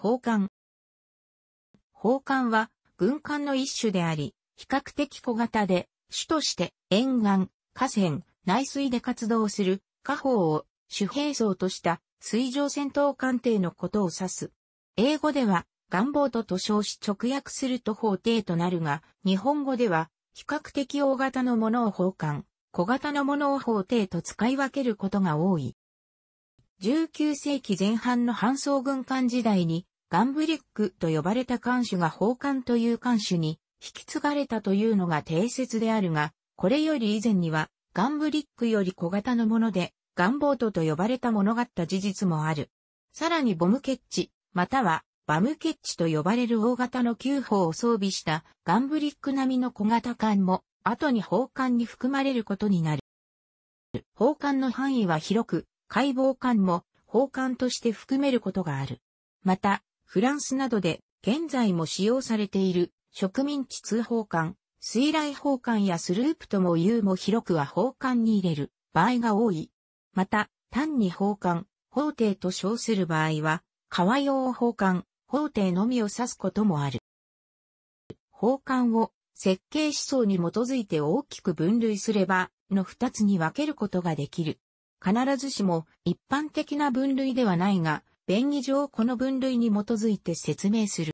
宝冠。宝冠は軍艦の一種であり、比較的小型で、主として沿岸、河川、内水で活動する、下方を主兵装とした水上戦闘艦艇のことを指す。英語では、願望とと称し直訳すると法廷となるが、日本語では、比較的大型のものを宝冠、小型のものを法廷と使い分けることが多い。19世紀前半の半層軍艦時代に、ガンブリックと呼ばれた艦首が宝冠という艦首に引き継がれたというのが定説であるが、これより以前にはガンブリックより小型のものでガンボートと呼ばれたものがあった事実もある。さらにボムケッチ、またはバムケッチと呼ばれる大型の9砲を装備したガンブリック並みの小型艦も後に砲艦に含まれることになる。砲艦の範囲は広く、解剖艦も砲艦として含めることがある。また、フランスなどで現在も使用されている植民地通報艦、水雷砲艦やスループとも言うも広くは砲艦に入れる場合が多い。また、単に砲艦、砲艇と称する場合は、川用砲艦、砲艇のみを指すこともある。砲艦を設計思想に基づいて大きく分類すれば、の二つに分けることができる。必ずしも一般的な分類ではないが、便宜上この分類に基づいて説明する。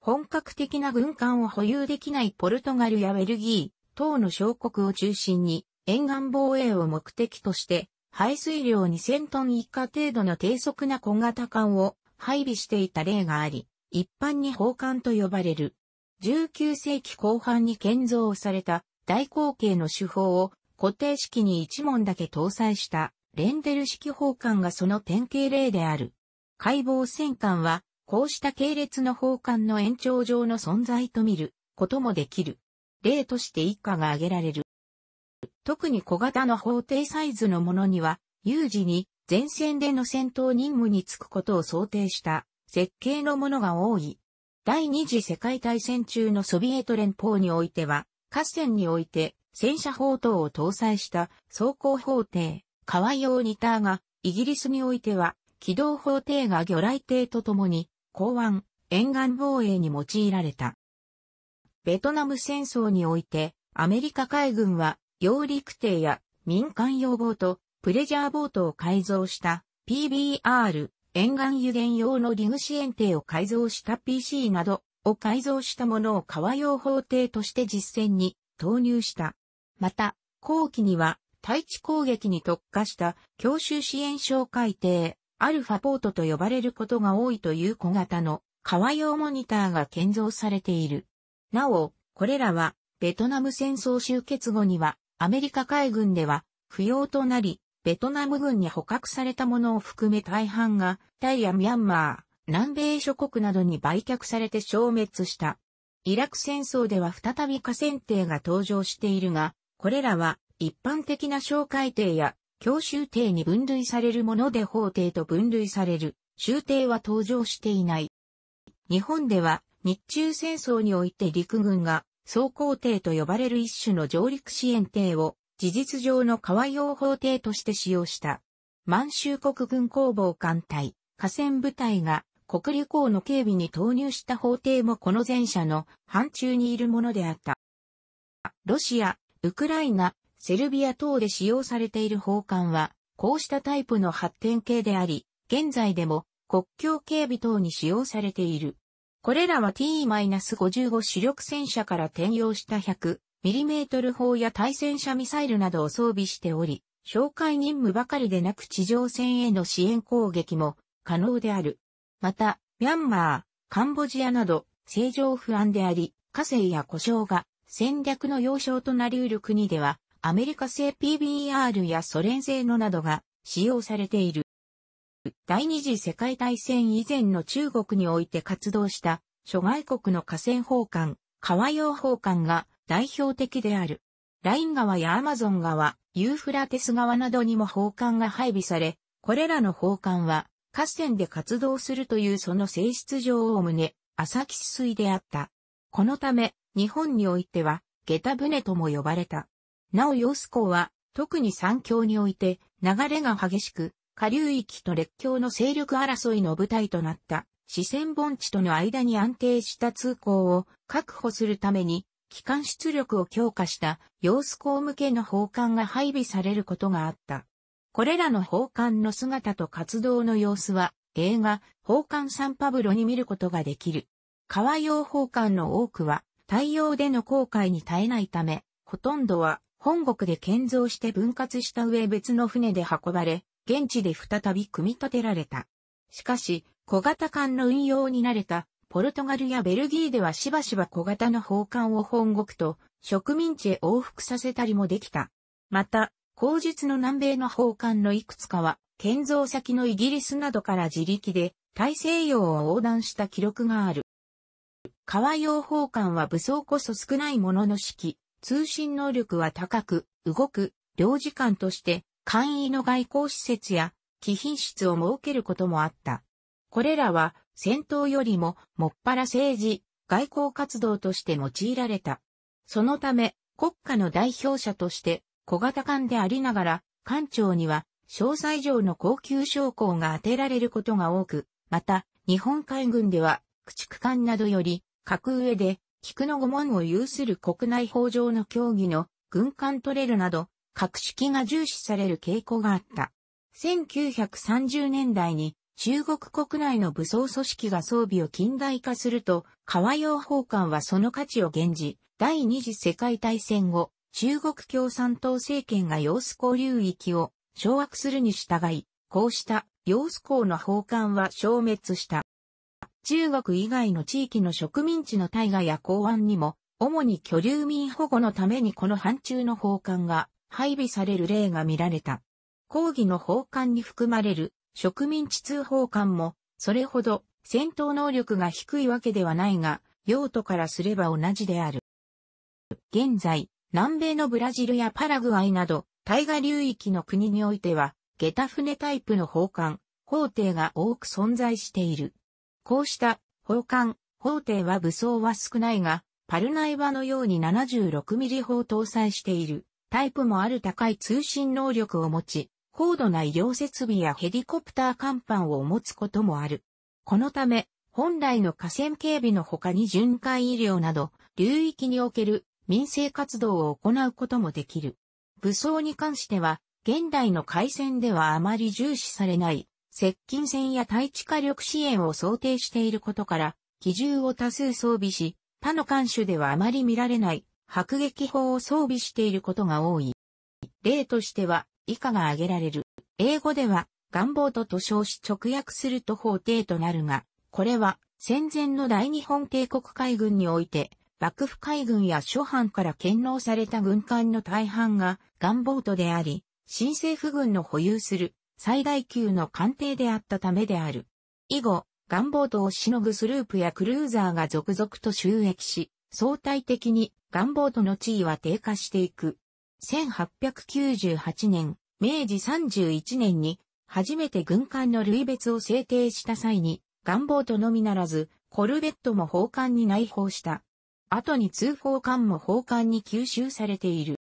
本格的な軍艦を保有できないポルトガルやベルギー等の小国を中心に沿岸防衛を目的として排水量2000トン以下程度の低速な小型艦を配備していた例があり、一般に砲艦と呼ばれる。19世紀後半に建造された大口径の手法を固定式に1門だけ搭載したレンデル式砲艦がその典型例である。解剖戦艦は、こうした系列の砲艦の延長上の存在と見ることもできる。例として一家が挙げられる。特に小型の法定サイズのものには、有事に前線での戦闘任務に就くことを想定した設計のものが多い。第二次世界大戦中のソビエト連邦においては、河川において戦車砲等を搭載した装甲砲艇、川用ニターが、イギリスにおいては、軌道法廷が魚雷艇とともに、港湾、沿岸防衛に用いられた。ベトナム戦争において、アメリカ海軍は、揚陸艇や民間用ボート、プレジャーボートを改造した PBR、沿岸油田用のリグ支援艇を改造した PC などを改造したものを川用法廷として実戦に投入した。また、後期には対地攻撃に特化した強襲支援哨戒艇、アルファポートと呼ばれることが多いという小型の川用モニターが建造されている。なお、これらはベトナム戦争終結後にはアメリカ海軍では不要となり、ベトナム軍に捕獲されたものを含め大半がタイやミャンマー、南米諸国などに売却されて消滅した。イラク戦争では再び河川艇が登場しているが、これらは一般的な小改定や教習定に分類されるもので法定と分類される、州定は登場していない。日本では日中戦争において陸軍が総工艇と呼ばれる一種の上陸支援艇を事実上の川用法艇として使用した。満州国軍工房艦隊、河川部隊が国立港の警備に投入した法廷もこの前者の範疇にいるものであった。ロシア、ウクライナ、セルビア等で使用されている砲艦は、こうしたタイプの発展系であり、現在でも国境警備等に使用されている。これらは T-55 主力戦車から転用した 100mm 砲や対戦車ミサイルなどを装備しており、紹介任務ばかりでなく地上戦への支援攻撃も可能である。また、ミャンマー、カンボジアなど、正常不安であり、火星や故障が戦略の要衝となり得る国では、アメリカ製 PBR やソ連製のなどが使用されている。第二次世界大戦以前の中国において活動した諸外国の河川砲艦、川洋砲艦が代表的である。ライン川やアマゾン川、ユーフラテス川などにも砲艦が配備され、これらの砲艦は河川で活動するというその性質上を胸、浅木水であった。このため、日本においては、下駄船とも呼ばれた。なお洋子港は、特に三峡において、流れが激しく、下流域と列強の勢力争いの舞台となった、四川盆地との間に安定した通行を確保するために、機関出力を強化した洋子港向けの砲艦が配備されることがあった。これらの砲艦の姿と活動の様子は、映画、砲艦サンパブロに見ることができる。川用砲艦の多くは、太陽での航海に耐えないため、ほとんどは本国で建造して分割した上別の船で運ばれ、現地で再び組み立てられた。しかし、小型艦の運用に慣れた、ポルトガルやベルギーではしばしば小型の砲艦を本国と植民地へ往復させたりもできた。また、後述の南米の砲艦のいくつかは、建造先のイギリスなどから自力で大西洋を横断した記録がある。川洋砲艦は武装こそ少ないものの式、通信能力は高く、動く、領事館として、簡易の外交施設や、貴賓室を設けることもあった。これらは、戦闘よりも、もっぱら政治、外交活動として用いられた。そのため、国家の代表者として、小型艦でありながら、艦長には、詳細上の高級将校が当てられることが多く、また、日本海軍では、駆逐艦などより、格上で、菊の御門を有する国内法上の競技の軍艦取れるなど、格式が重視される傾向があった。1930年代に中国国内の武装組織が装備を近代化すると、川洋砲艦はその価値を減じ、第二次世界大戦後、中国共産党政権が揚子港流域を掌握するに従い、こうした揚子港の砲艦は消滅した。中国以外の地域の植民地の大河や港湾にも、主に居留民保護のためにこの範疇の宝冠が配備される例が見られた。抗議の宝冠に含まれる植民地通宝官も、それほど戦闘能力が低いわけではないが、用途からすれば同じである。現在、南米のブラジルやパラグアイなど、大河流域の国においては、下駄船タイプの宝冠、法廷が多く存在している。こうした砲艦、法廷は武装は少ないが、パルナイバのように 76mm 砲搭載しているタイプもある高い通信能力を持ち、高度な医療設備やヘリコプター甲板を持つこともある。このため、本来の河川警備の他に巡回医療など、流域における民生活動を行うこともできる。武装に関しては、現代の海戦ではあまり重視されない接近戦や対地火力支援を想定していることから、機銃を多数装備し、他の艦種ではあまり見られない迫撃砲を装備していることが多い。例としては、以下が挙げられる。英語では、願望とと称し直訳すると法廷となるが、これは戦前の大日本帝国海軍において、幕府海軍や諸藩から堅納された軍艦の大半が願望とであり、新政府軍の保有する最大級の艦艇であったためである。以後、ガンボートをしのぐスループやクルーザーが続々と収益し、相対的にガンボートの地位は低下していく。1898年、明治31年に、初めて軍艦の類別を制定した際に、ガンボートのみならず、コルベットも砲艦に内包した。後に通報艦も砲艦に吸収されている。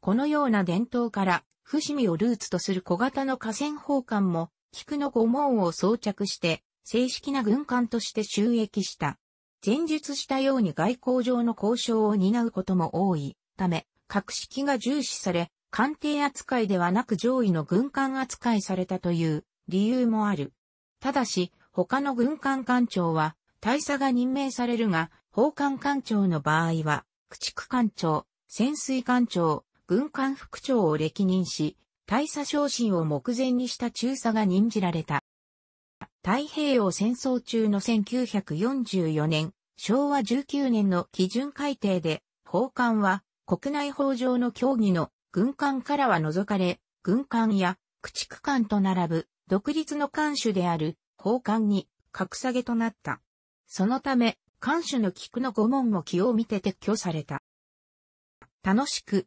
このような伝統から、伏見をルーツとする小型の河川砲艦も、菊の御門を装着して、正式な軍艦として収益した。前述したように外交上の交渉を担うことも多いため、格式が重視され、艦艇扱いではなく上位の軍艦扱いされたという理由もある。ただし、他の軍艦艦長は、大佐が任命されるが、砲艦艦長の場合は、駆逐艦長、潜水艦長、軍艦副長を歴任し、大佐昇進を目前にした中佐が任じられた。太平洋戦争中の1944年、昭和19年の基準改定で、法官は国内法上の協議の軍艦からは除かれ、軍艦や駆逐艦と並ぶ独立の艦主である法官に格下げとなった。そのため、艦主の菊の御門も気を見て撤去された。楽しく